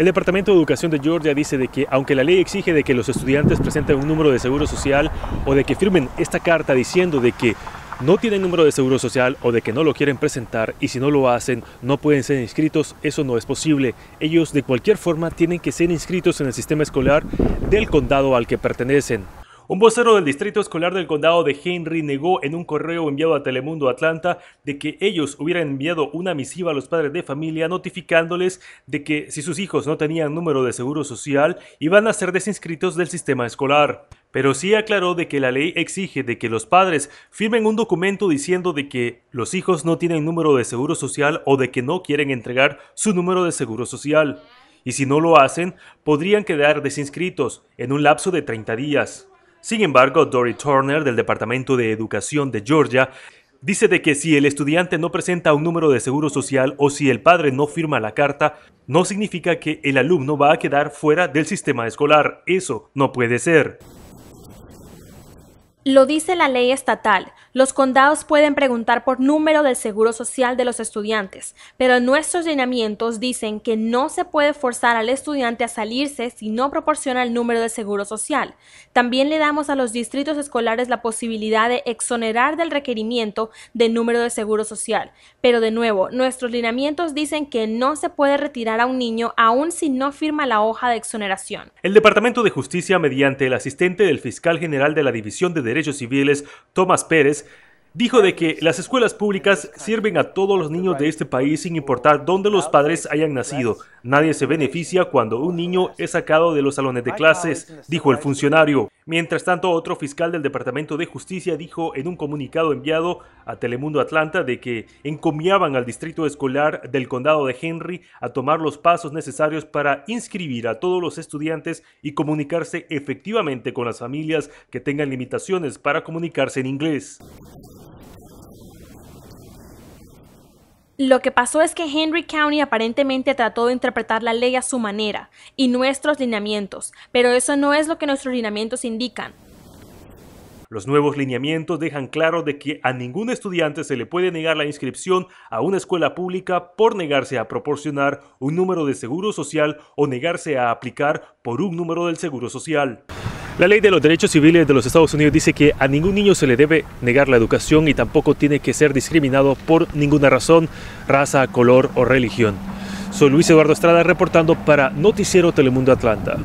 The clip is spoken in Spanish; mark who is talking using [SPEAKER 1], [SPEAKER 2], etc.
[SPEAKER 1] El Departamento de Educación de Georgia dice de que aunque la ley exige de que los estudiantes presenten un número de seguro social o de que firmen esta carta diciendo de que no tienen número de seguro social o de que no lo quieren presentar y si no lo hacen no pueden ser inscritos, eso no es posible. Ellos de cualquier forma tienen que ser inscritos en el sistema escolar del condado al que pertenecen. Un vocero del Distrito Escolar del Condado de Henry negó en un correo enviado a Telemundo Atlanta de que ellos hubieran enviado una misiva a los padres de familia notificándoles de que si sus hijos no tenían número de seguro social iban a ser desinscritos del sistema escolar. Pero sí aclaró de que la ley exige de que los padres firmen un documento diciendo de que los hijos no tienen número de seguro social o de que no quieren entregar su número de seguro social. Y si no lo hacen, podrían quedar desinscritos en un lapso de 30 días. Sin embargo, Dory Turner del Departamento de Educación de Georgia dice de que si el estudiante no presenta un número de seguro social o si el padre no firma la carta, no significa que el alumno va a quedar fuera del sistema escolar. Eso no puede ser.
[SPEAKER 2] Lo dice la ley estatal. Los condados pueden preguntar por número del seguro social de los estudiantes, pero nuestros lineamientos dicen que no se puede forzar al estudiante a salirse si no proporciona el número de seguro social. También le damos a los distritos escolares la posibilidad de exonerar del requerimiento de número de seguro social. Pero de nuevo, nuestros lineamientos dicen que no se puede retirar a un niño aún si no firma la hoja de exoneración.
[SPEAKER 1] El Departamento de Justicia, mediante el asistente del fiscal general de la División de Derechos Civiles, Tomás Pérez, Dijo de que las escuelas públicas sirven a todos los niños de este país sin importar dónde los padres hayan nacido. Nadie se beneficia cuando un niño es sacado de los salones de clases, dijo el funcionario. Mientras tanto, otro fiscal del Departamento de Justicia dijo en un comunicado enviado a Telemundo Atlanta de que encomiaban al distrito escolar del condado de Henry a tomar los pasos necesarios para inscribir a todos los estudiantes y comunicarse efectivamente con las familias que tengan limitaciones para comunicarse en inglés.
[SPEAKER 2] Lo que pasó es que Henry County aparentemente trató de interpretar la ley a su manera y nuestros lineamientos, pero eso no es lo que nuestros lineamientos indican.
[SPEAKER 1] Los nuevos lineamientos dejan claro de que a ningún estudiante se le puede negar la inscripción a una escuela pública por negarse a proporcionar un número de seguro social o negarse a aplicar por un número del seguro social. La ley de los derechos civiles de los Estados Unidos dice que a ningún niño se le debe negar la educación y tampoco tiene que ser discriminado por ninguna razón, raza, color o religión. Soy Luis Eduardo Estrada reportando para Noticiero Telemundo Atlanta.